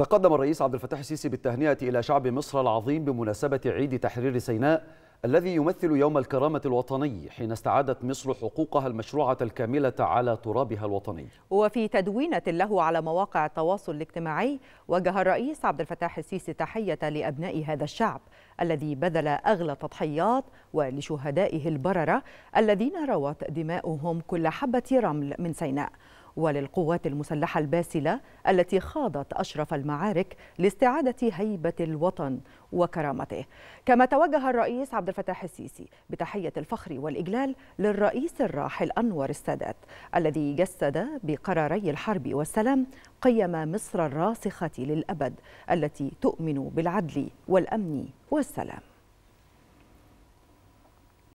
تقدم الرئيس عبد الفتاح السيسي بالتهنئة إلى شعب مصر العظيم بمناسبة عيد تحرير سيناء الذي يمثل يوم الكرامة الوطني حين استعادت مصر حقوقها المشروعة الكاملة على ترابها الوطني وفي تدوينة له على مواقع التواصل الاجتماعي وجه الرئيس عبد الفتاح السيسي تحية لأبناء هذا الشعب الذي بذل أغلى التضحيات ولشهدائه البررة الذين روت دماؤهم كل حبة رمل من سيناء وللقوات المسلحة الباسلة التي خاضت أشرف المعارك لاستعادة هيبة الوطن وكرامته كما توجه الرئيس عبد الفتاح السيسي بتحية الفخر والإجلال للرئيس الراحل أنور السادات الذي جسد بقراري الحرب والسلام قيم مصر الراسخة للأبد التي تؤمن بالعدل والأمن والسلام